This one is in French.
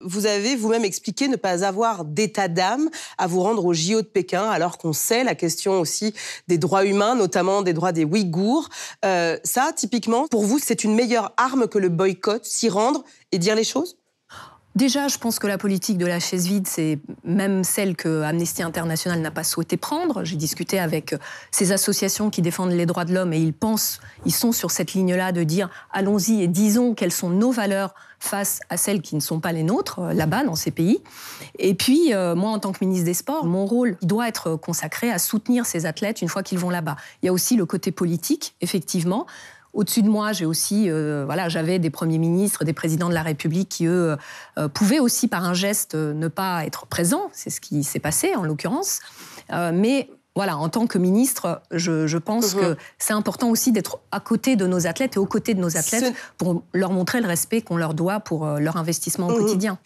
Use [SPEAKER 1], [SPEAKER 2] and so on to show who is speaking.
[SPEAKER 1] Vous avez vous-même expliqué ne pas avoir d'état d'âme à vous rendre au JO de Pékin, alors qu'on sait la question aussi des droits humains, notamment des droits des Ouïghours. Euh, ça, typiquement, pour vous, c'est une meilleure arme que le boycott, s'y rendre et dire les choses Déjà,
[SPEAKER 2] je pense que la politique de la chaise vide, c'est même celle que Amnesty International n'a pas souhaité prendre. J'ai discuté avec euh, ces associations qui défendent les droits de l'homme et ils pensent, ils sont sur cette ligne-là de dire allons-y et disons quelles sont nos valeurs face à celles qui ne sont pas les nôtres euh, là-bas dans ces pays. Et puis, euh, moi, en tant que ministre des Sports, mon rôle doit être consacré à soutenir ces athlètes une fois qu'ils vont là-bas. Il y a aussi le côté politique, effectivement. Au-dessus de moi, j'ai aussi, euh, voilà, j'avais des premiers ministres, des présidents de la République qui, eux, euh, pouvaient aussi par un geste euh, ne pas être présents. C'est ce qui s'est passé en l'occurrence. mais voilà, en tant que ministre, je, pense que c'est important aussi d'être à côté de nos athlètes et aux côtés de nos athlètes pour leur montrer le respect qu'on leur doit pour leur investissement au mmh. quotidien.